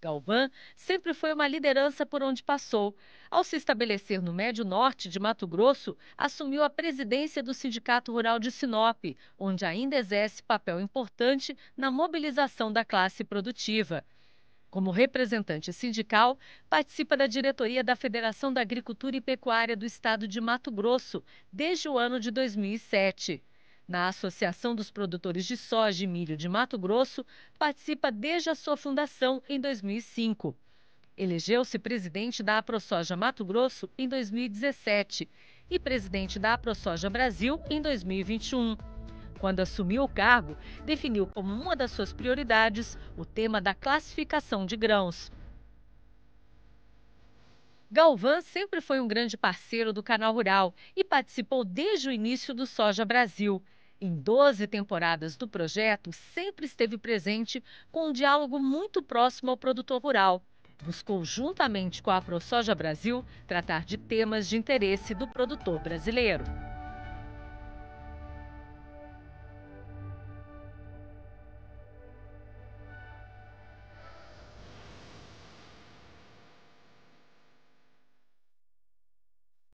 galvão sempre foi uma liderança por onde passou ao se estabelecer no médio norte de mato grosso assumiu a presidência do sindicato rural de sinop onde ainda exerce papel importante na mobilização da classe produtiva como representante sindical participa da diretoria da federação da agricultura e pecuária do estado de mato grosso desde o ano de 2007. Na Associação dos Produtores de Soja e Milho de Mato Grosso, participa desde a sua fundação em 2005. Elegeu-se presidente da AproSoja Mato Grosso em 2017 e presidente da AproSoja Brasil em 2021. Quando assumiu o cargo, definiu como uma das suas prioridades o tema da classificação de grãos. Galvão sempre foi um grande parceiro do Canal Rural e participou desde o início do Soja Brasil. Em 12 temporadas do projeto, sempre esteve presente com um diálogo muito próximo ao produtor rural. Buscou, juntamente com a ProSoja Brasil, tratar de temas de interesse do produtor brasileiro.